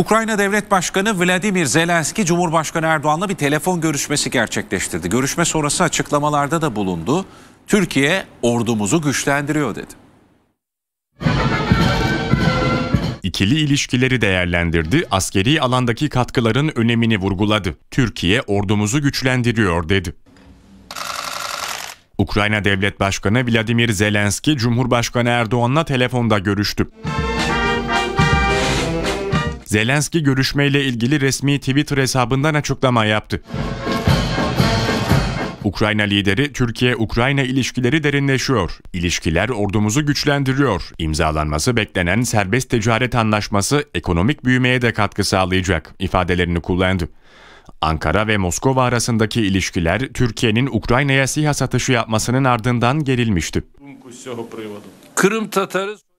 Ukrayna Devlet Başkanı Vladimir Zelenski Cumhurbaşkanı Erdoğan'la bir telefon görüşmesi gerçekleştirdi. Görüşme sonrası açıklamalarda da bulundu. Türkiye ordumuzu güçlendiriyor dedi. İkili ilişkileri değerlendirdi, askeri alandaki katkıların önemini vurguladı. Türkiye ordumuzu güçlendiriyor dedi. Ukrayna Devlet Başkanı Vladimir Zelenski Cumhurbaşkanı Erdoğan'la telefonda görüştü. Zelenski görüşmeyle ilgili resmi Twitter hesabından açıklama yaptı. Ukrayna lideri Türkiye-Ukrayna ilişkileri derinleşiyor. İlişkiler ordumuzu güçlendiriyor. İmzalanması beklenen serbest ticaret anlaşması ekonomik büyümeye de katkı sağlayacak ifadelerini kullandı. Ankara ve Moskova arasındaki ilişkiler Türkiye'nin Ukrayna'ya siha satışı yapmasının ardından gerilmişti. Kırım Tatarı